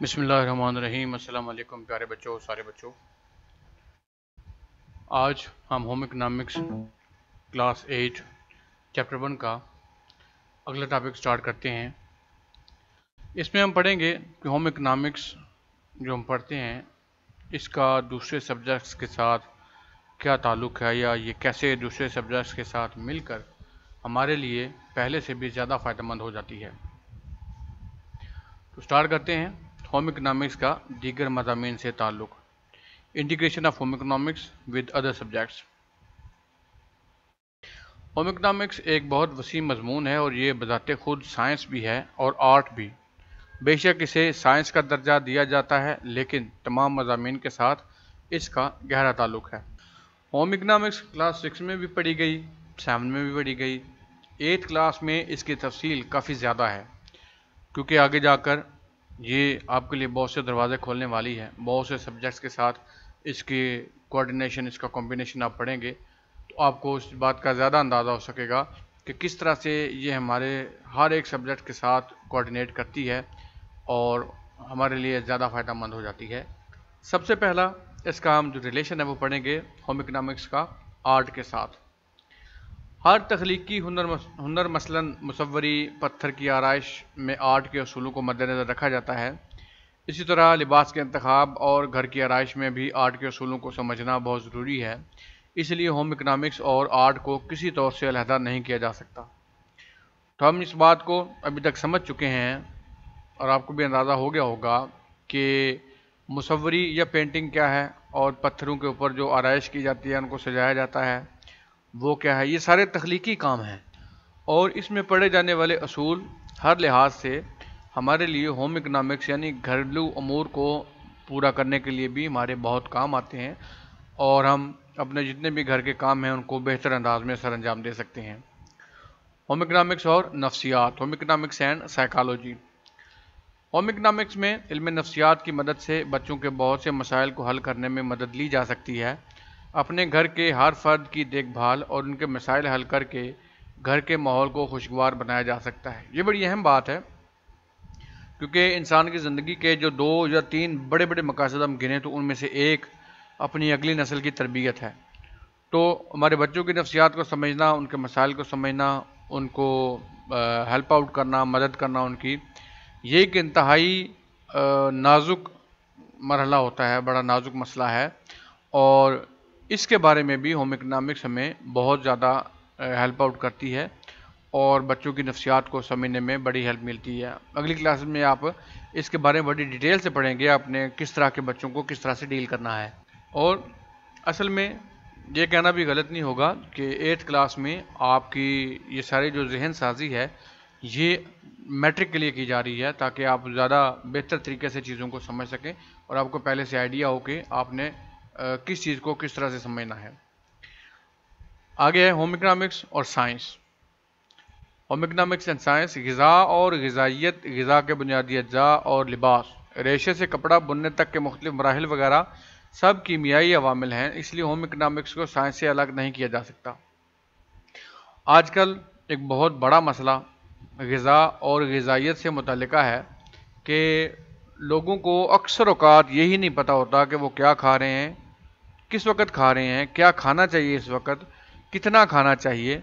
बिसमीम अल्लाम प्यारे बच्चों सारे बच्चों आज हम home economics class eight chapter one का अगला टॉपिक स्टार्ट करते हैं इसमें हम पढ़ेंगे कि होम इकनॉमिक्स जो हम पढ़ते हैं इसका दूसरे सब्जेक्ट्स के साथ क्या ताल्लुक़ है या ये कैसे दूसरे सब्जेक्ट्स के साथ मिलकर हमारे लिए पहले से भी ज़्यादा फ़ायदेमंद हो जाती है तो स्टार्ट करते हैं होम इकोनॉमिक्स का दीगर मजामी से ताल्लुक़ integration of home economics with other subjects home economics एक बहुत वसी मजमून है और ये बजाते खुद साइंस भी है और आर्ट भी बेशक इसे साइंस का दर्जा दिया जाता है लेकिन तमाम मजामी के साथ इसका गहरा ताल्लुक है होम इकनॉमिक्स क्लास सिक्स में भी पढ़ी गई सेवन में भी पढ़ी गई एट्थ क्लास में इसकी तफसील काफ़ी ज़्यादा है क्योंकि आगे जाकर ये आपके लिए बहुत से दरवाज़े खोलने वाली है बहुत से सब्जेक्ट्स के साथ इसकी कोऑर्डिनेशन इसका कॉम्बिनेशन आप पढ़ेंगे तो आपको इस बात का ज़्यादा अंदाज़ा हो सकेगा कि किस तरह से ये हमारे हर एक सब्जेक्ट के साथ कोऑर्डिनेट करती है और हमारे लिए ज़्यादा फ़ायदा मंद हो जाती है सबसे पहला इसका हम जो रिलेशन है वो पढ़ेंगे होम इकनॉमिक्स का आर्ट के साथ हर तख्लीकी हुनर हुनर मसलन मुसवरी पत्थर की आरइश में आर्ट के असूलों को मद्दनज़र रखा जाता है इसी तरह लिबास के इंतखब और घर की आरइश में भी आर्ट के असूलों को समझना बहुत ज़रूरी है इसलिए होम इकनॉमिक्स और आर्ट को किसी तौर से अलहदा नहीं किया जा सकता तो हम इस बात को अभी तक समझ चुके हैं और आपको भी अंदाज़ा हो गया होगा कि मुसवरी या पेंटिंग क्या है और पत्थरों के ऊपर जो आरइश की जाती है उनको सजाया जाता है वो क्या है ये सारे तख्लीकी काम हैं और इसमें पढ़े जाने वाले असूल हर लिहाज से हमारे लिए होम इकनॉमिक्स यानी घरेलू अमूर को पूरा करने के लिए भी हमारे बहुत काम आते हैं और हम अपने जितने भी घर के काम हैं उनको बेहतर अंदाज में सर अंजाम दे सकते हैं होम इकनॉमिक्स और नफ्सियात home economics and psychology home economics में इल्म नफ्सियात की मदद से बच्चों के बहुत से मसाइल को हल करने में मदद ली जा सकती है अपने घर के हर फर्द की देखभाल और उनके मसाइल हल करके घर के माहौल को खुशगवार बनाया जा सकता है ये बड़ी अहम बात है क्योंकि इंसान की ज़िंदगी के जो दो या तीन बड़े बड़े मकासद हम गिने तो उनमें से एक अपनी अगली नस्ल की तरबियत है तो हमारे बच्चों की नफसियात को समझना उनके मसाइल को समझना उनको हेल्प आउट करना मदद करना उनकी ये एक इंतहाई नाजुक मरहला होता है बड़ा नाजुक मसला है और इसके बारे में भी होम इकनॉमिक्स हमें बहुत ज़्यादा हेल्प आउट करती है और बच्चों की नफसियात को समझने में बड़ी हेल्प मिलती है अगली क्लास में आप इसके बारे में बड़ी डिटेल से पढ़ेंगे आपने किस तरह के बच्चों को किस तरह से डील करना है और असल में ये कहना भी गलत नहीं होगा कि एट्थ क्लास में आपकी ये सारी जो जहन साजी है ये मैट्रिक के लिए की जा रही है ताकि आप ज़्यादा बेहतर तरीके से चीज़ों को समझ सकें और आपको पहले से आइडिया हो कि आपने किस चीज़ को किस तरह से समझना है आगे है होम इकनॉमिक्स और science home economics and science गज़ा और गजाइत गज़ा के बुनियादी अज्जा और लिबास रेशे से कपड़ा बुनने तक के मुख्तु मराहल वगैरह सब कीमियाई अवामिल हैं इसलिए होम इकनॉमिक्स को साइंस से अलग नहीं किया जा सकता आजकल एक बहुत बड़ा मसला गज़ा और गजाइत से मुतल है कि लोगों को अक्सर अवकात यही नहीं पता होता कि वो क्या खा रहे हैं किस वक्त खा रहे हैं क्या खाना चाहिए इस वक्त कितना खाना चाहिए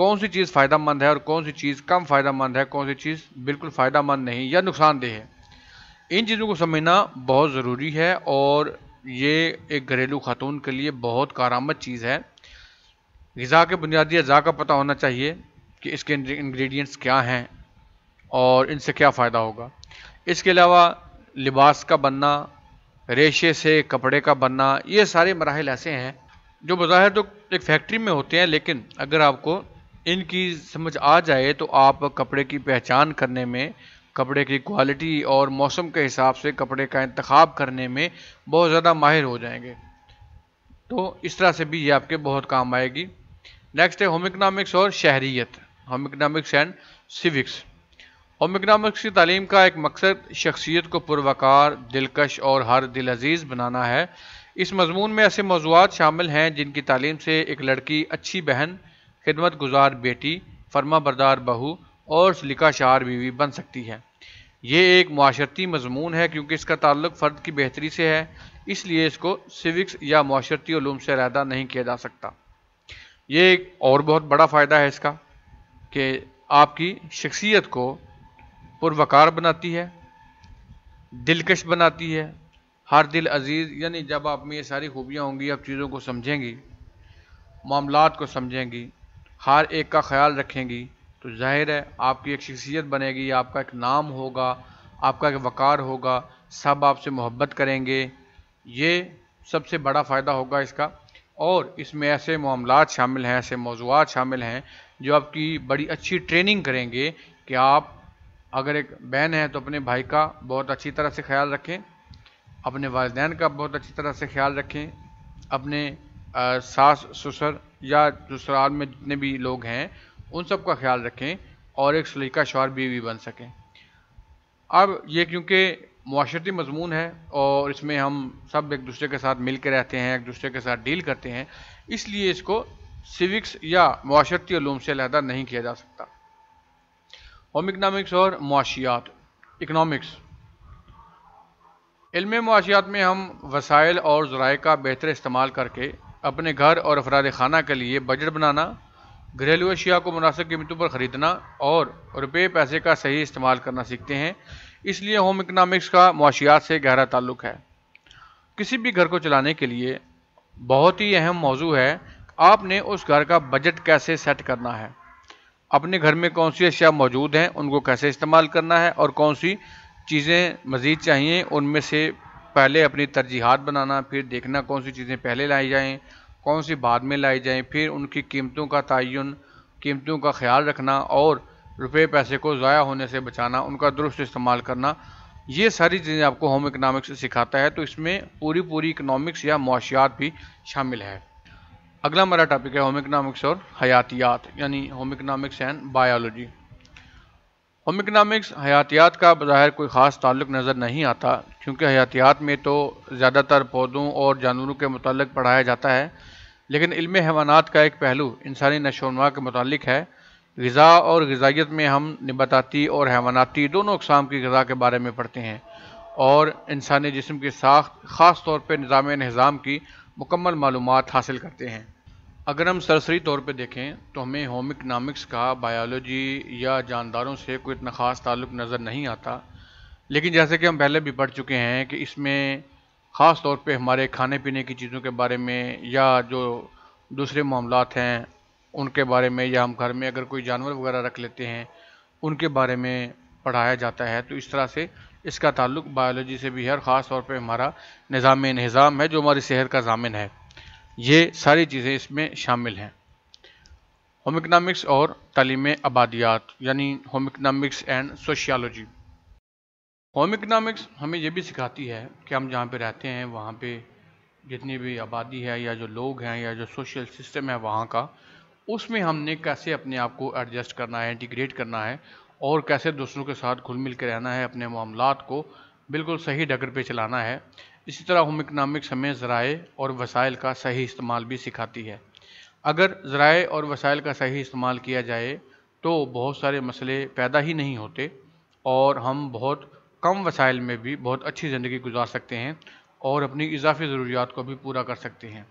कौन सी चीज़ फ़ायदा मंद है और कौन सी चीज़ कम फ़ायदा मंद है कौन सी चीज़ बिल्कुल फ़ायदा मंद नहीं या नुकसानदेह है इन चीज़ों को समझना बहुत ज़रूरी है और ये एक घरेलू खातून के लिए बहुत कारामद चीज़ है गज़ा के बुनियादी अज़ा का पता होना चाहिए कि इसके इंग्रेडिएंट्स क्या हैं और इनसे क्या फ़ायदा होगा इसके अलावा लिबास का बनना रेशे से कपड़े का बनना ये सारे मराहल ऐसे हैं जो बज़ाहिर तो एक फैक्ट्री में होते हैं लेकिन अगर आपको इनकी समझ आ जाए तो आप कपड़े की पहचान करने में कपड़े की क्वालिटी और मौसम के हिसाब से कपड़े का इंतखब करने में बहुत ज़्यादा माहिर हो जाएंगे तो इस तरह से भी ये आपके बहुत काम आएगी नेक्स्ट है होम इकनॉमिक्स और शहरीत होम इकनॉमिक्स एंड सिविक्स ओमिग्रामक्स की तालीम का एक मकसद शख्सियत को पुरवकार दिलकश और हर दिल अजीज़ बनाना है इस मजमून में ऐसे मौजूद शामिल हैं जिनकी तालीम से एक लड़की अच्छी बहन खिदमत गुजार बेटी फर्मा बरदार बहू और लिका शार बीवी बन सकती है ये एक माशरती मजमून है क्योंकि इसका ताल्लुक फ़र्द की बेहतरी से है इसलिए इसको सिविक्स या माशरती ूम से अदा नहीं किया जा सकता ये एक और बहुत बड़ा फ़ायदा है इसका कि आपकी शख्सियत को पुरवकार बनाती है दिलकश बनाती है हर दिल अजीज़ यानी जब आप में ये सारी खूबियाँ होंगी आप चीज़ों को समझेंगी मामला को समझेंगी हर एक का ख्याल रखेंगी तो जाहिर है आपकी एक शख्सियत बनेगी आपका एक नाम होगा आपका एक वक़ार होगा सब आपसे मोहब्बत करेंगे ये सबसे बड़ा फ़ायदा होगा इसका और इसमें ऐसे मामला शामिल हैं ऐसे मौजूद शामिल हैं जो आपकी बड़ी अच्छी ट्रेनिंग करेंगे कि आप अगर एक बहन है तो अपने भाई का बहुत अच्छी तरह से ख्याल रखें अपने वालदेन का बहुत अच्छी तरह से ख्याल रखें अपने आ, सास ससुर या ससुराल में जितने भी लोग हैं उन सब का ख्याल रखें और एक सलीका शौर बीवी बन सकें अब ये क्योंकि माशरती मजमून है और इसमें हम सब एक दूसरे के साथ मिल के रहते हैं एक दूसरे के साथ डील करते हैं इसलिए इसको सिविक्स या माशरती से अलहदा नहीं किया जा सकता होम इकनॉमिक्स और मुआशियात इकनॉमिक्स इल्म मुआशियात में हम वसाइल और ज़रा का बेहतर इस्तेमाल करके अपने घर और अफराद खाना के लिए बजट बनाना घरेलू अशिया को मुनासिब कीमतों पर ख़रीदना और रुपये पैसे का सही इस्तेमाल करना सीखते हैं इसलिए होम इकनॉमिक्स का मुआशियात से गहरा ताल्लुक है किसी भी घर को चलाने के लिए बहुत ही अहम मौजू है आपने उस घर का बजट कैसे सेट करना है अपने घर में कौन सी अशिया मौजूद हैं उनको कैसे इस्तेमाल करना है और कौन सी चीज़ें मज़ीद चाहिए उनमें से पहले अपनी तरजीहत बनाना फिर देखना कौन सी चीज़ें पहले लाई जाएँ कौन सी बाद में लाई जाएँ फिर उनकी कीमतों का तयन कीमतों का ख्याल रखना और रुपये पैसे को ज़ाया होने से बचाना उनका दुरुस्त इस्तेमाल करना ये सारी चीज़ें आपको होम इकनॉमिक्स सिखाता है तो इसमें पूरी पूरी इकनॉमिक्स या मुआशियात भी शामिल है अगला हमारा टॉपिक है होम इकनॉमिक्स और हयातियात यानी home economics and biology home economics हयातियात का बाहर कोई ख़ास ताल्लुक नज़र नहीं आता क्योंकि हयातियात में तो ज़्यादातर पौधों और जानवरों के मतलब पढ़ाया जाता है लेकिन इल्म हैवानात का एक पहलू इंसानी नशोनमा के मतलब है गज़ा और गजाइत में हम नबाताती और हैवानाती दोनों अकसाम की गज़ा के बारे में पढ़ते हैं और इंसानी जिसम की साख ख़ास तौर पर निज़ाम नज़ाम की मुकम्मल मालूम हासिल करते हैं अगर हम सरसरी तौर पर देखें तो हमें होम इकनॉमिक्स का बायोलॉजी या जानदारों से कोई इतना ख़ास ताल्लुक नज़र नहीं आता लेकिन जैसे कि हम पहले भी पढ़ चुके हैं कि इसमें ख़ास तौर पर हमारे खाने पीने की चीज़ों के बारे में या जो दूसरे मामला हैं उनके बारे में या हम घर में अगर कोई जानवर वगैरह रख लेते हैं उनके बारे में पढ़ाया जाता है तो इस तरह से इसका ताल्लुक बायोलॉजी से भी है और ख़ास तौर पर हमारा निज़ाम नज़ाम है जो हमारी सेहत का जामिन है ये सारी चीज़ें इसमें शामिल हैं होम इकनॉमिक्स और तलीम आबादियात यानी home economics and sociology home economics हमें ये भी सिखाती है कि हम जहाँ पर रहते हैं वहाँ पर जितनी भी आबादी है या जो लोग हैं या जो सोशल सिस्टम है वहाँ का उसमें हमने कैसे अपने आप को एडजस्ट करना है इंटीग्रेट करना है और कैसे दूसरों के साथ घुल मिल के रहना है अपने मामला को बिल्कुल सही डगर पे चलाना है इसी तरह होम इकनॉमिक्स हमें ज़राए और वसाइल का सही इस्तेमाल भी सिखाती है अगर ज़राए और वसाइल का सही इस्तेमाल किया जाए तो बहुत सारे मसले पैदा ही नहीं होते और हम बहुत कम वसाइल में भी बहुत अच्छी ज़िंदगी गुजार सकते हैं और अपनी इजाफी ज़रूरियात को भी पूरा कर सकते हैं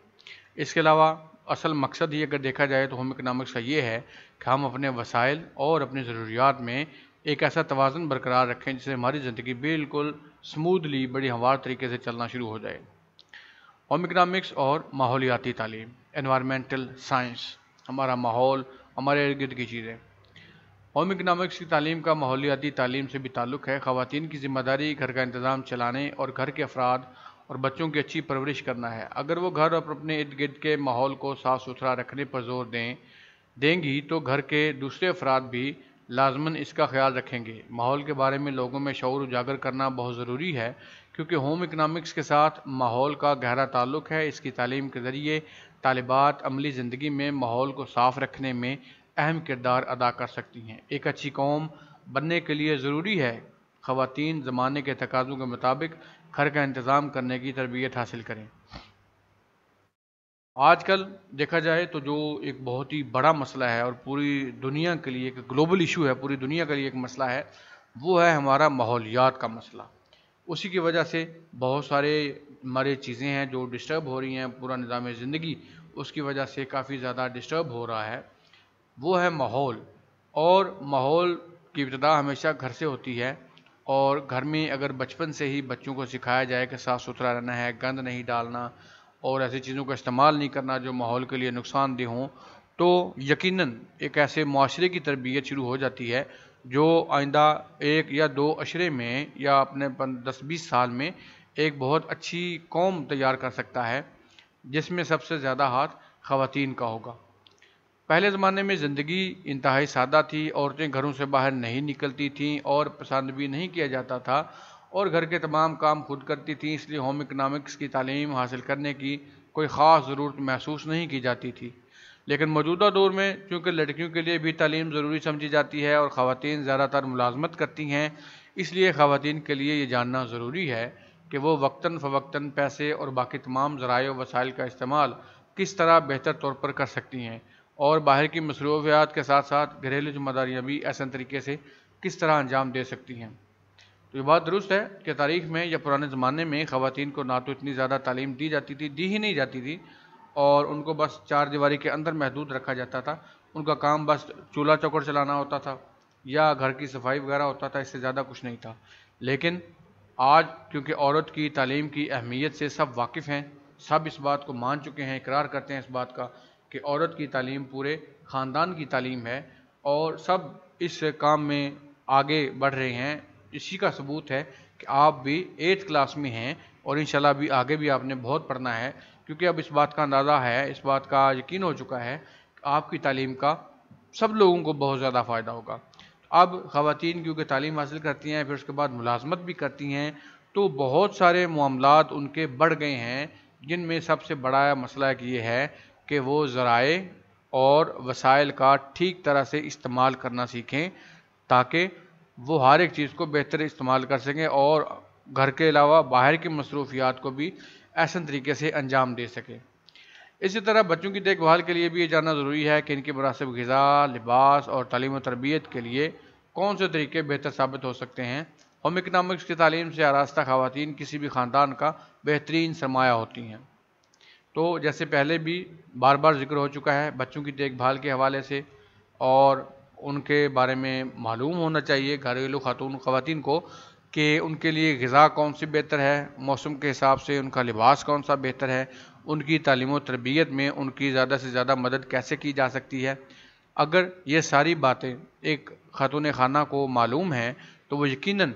इसके अलावा असल मकसद ही अगर देखा जाए तो होम इकनॉमिक्स का ये है कि हम अपने वसाइल और अपनी ज़रूरियात में एक ऐसा तोज़न बरकरार रखें जिससे हमारी ज़िंदगी बिल्कुल स्मूदली बड़ी हमार तरीके से चलना शुरू हो जाए होम इकनॉमिक्स और माहौलियाती तालीम इन्वामेंटल साइंस हमारा माहौल हमारे इर्द गिर्द की चीज़ें होम इकनॉमिक्स की तालीम का माहौलियाती तालीम से भी ताल्लुक़ है ख़वान की ज़िम्मेदारी घर का इंतज़ाम चलाने और घर के अफराद और बच्चों की अच्छी परवरिश करना है अगर वो घर और अपने इर्द गिर्द के माहौल को साफ सुथरा रखने पर जोर दें देंगी तो घर के दूसरे अफराद भी लाजमन इसका ख्याल रखेंगे माहौल के बारे में लोगों में शौर उजागर करना बहुत ज़रूरी है क्योंकि होम इकनॉमिक्स के साथ माहौल का गहरा ताल्लुक है इसकी तालीम के ज़रिए तालिबात अमली ज़िंदगी में माहौल को साफ़ रखने में अहम किरदार अदा कर सकती हैं एक अच्छी कौम बनने के लिए ज़रूरी है ख़वान ज़माने के तकाज़ों के मुताबिक घर का इंतज़ाम करने की तरबियत हासिल करें आजकल देखा जाए तो जो एक बहुत ही बड़ा मसला है और पूरी दुनिया के लिए एक ग्लोबल इशू है पूरी दुनिया के लिए एक मसला है वो है हमारा माहौलियात का मसला उसी की वजह से बहुत सारे हमारे चीज़ें हैं जो डिस्टर्ब हो रही हैं पूरा निज़ाम ज़िंदगी उसकी वजह से काफ़ी ज़्यादा डिस्टर्ब हो रहा है वो है माहौल और माहौल की इब्तदा हमेशा घर से होती है और घर में अगर बचपन से ही बच्चों को सिखाया जाए कि साफ़ सुथरा रहना है गंद नहीं डालना और ऐसी चीज़ों का इस्तेमाल नहीं करना जो माहौल के लिए नुकसानदेह हों तो यकीनन एक ऐसे माशरे की तरबियत शुरू हो जाती है जो आइंदा एक या दो अशरे में या अपने दस बीस साल में एक बहुत अच्छी कौम तैयार कर सकता है जिसमें सबसे ज़्यादा हाथ ख़वान का होगा पहले ज़माने में ज़िंदगी इंतहाई सादा थी औरतें घरों से बाहर नहीं निकलती थीं और पसंद भी नहीं किया जाता था और घर के तमाम काम खुद करती थीं इसलिए होम इकनॉमिक्स की तालीम हासिल करने की कोई ख़ास ज़रूरत महसूस नहीं की जाती थी लेकिन मौजूदा दौर में चूँकि लड़कियों के लिए भी तालीम ज़रूरी समझी जाती है और ख़वान ज़्यादातर मुलाजमत करती हैं इसलिए ख़वान के लिए ये जानना ज़रूरी है कि वो वक्ता फ़वक्ता पैसे और बाकी तमाम ज़राए वसाइल का इस्तेमाल किस तरह बेहतर तौर पर कर सकती हैं और बाहर की मसरूफियात के साथ साथ घरेलू जिम्मेदारियाँ भी ऐसे तरीके से किस तरह अंजाम दे सकती हैं तो ये बात दुरुस्त है कि तारीख़ में या पुराने ज़माने में ख़वान को ना तो इतनी ज़्यादा तालीम दी जाती थी दी ही नहीं जाती थी और उनको बस चार दीवारी के अंदर महदूद रखा जाता था उनका काम बस चूल्हा चौकड़ चलाना होता था या घर की सफाई वगैरह होता था इससे ज़्यादा कुछ नहीं था लेकिन आज क्योंकि औरत की तालीम की अहमियत से सब वाकिफ़ हैं सब इस बात को मान चुके हैं इकरार करते हैं इस बात का कि औरत की तालीम पूरे ख़ानदान की तालीम है और सब इस काम में आगे बढ़ रहे हैं इसी का सबूत है कि आप भी एट्थ क्लास में हैं और इन भी आगे भी आपने बहुत पढ़ना है क्योंकि अब इस बात का अंदाज़ा है इस बात का यकीन हो चुका है कि आपकी तालीम का सब लोगों को बहुत ज़्यादा फ़ायदा होगा अब ख़वान क्योंकि तालीम हासिल करती हैं फिर उसके बाद मुलाजमत भी करती हैं तो बहुत सारे मामला उनके बढ़ गए हैं जिनमें सबसे बड़ा मसला ये है कि वो ज़राए और वसाइल का ठीक तरह से इस्तेमाल करना सीखें ताकि वो हर एक चीज़ को बेहतर इस्तेमाल कर सकें और घर के अलावा बाहर की मसरूफियात को भी ऐसा तरीके से अंजाम दे सकें इसी तरह बच्चों की देखभाल के लिए भी ये जानना ज़रूरी है कि इनकी मुनासिब गज़ा लिबास और तलीम तरबियत के लिए कौन से तरीके बेहतर साबित हो सकते हैं होम इकनॉमिक्स की तालीम से आरास्ता खातन किसी भी ख़ानदान का बेहतरीन सरमाया होती हैं तो जैसे पहले भी बार बार जिक्र हो चुका है बच्चों की देखभाल के हवाले से और उनके बारे में मालूम होना चाहिए घरेलू खातून ख़वान को कि उनके लिए गज़ा कौन सी बेहतर है मौसम के हिसाब से उनका लिबास कौन सा बेहतर है उनकी तलीम तरबियत में उनकी ज़्यादा से ज़्यादा मदद कैसे की जा सकती है अगर ये सारी बातें एक खातून खाना को मालूम हैं तो वो यकीनन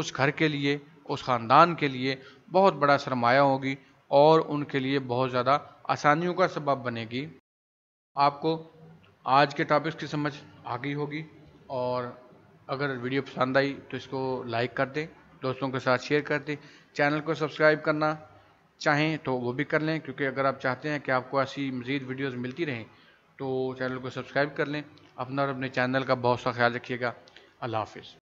उस घर के लिए उस ख़ानदान के लिए बहुत बड़ा सरमाया होगी और उनके लिए बहुत ज़्यादा आसानियों का सबब बनेगी आपको आज के टॉपिक्स की समझ आ गई होगी और अगर वीडियो पसंद आई तो इसको लाइक कर दें दोस्तों के साथ शेयर कर दें चैनल को सब्सक्राइब करना चाहें तो वो भी कर लें क्योंकि अगर आप चाहते हैं कि आपको ऐसी मज़ीद वीडियोज़ मिलती रहें तो चैनल को सब्सक्राइब कर लें अपना और अपने चैनल का बहुत सा ख्याल रखिएगा अल्लाह हाफिज़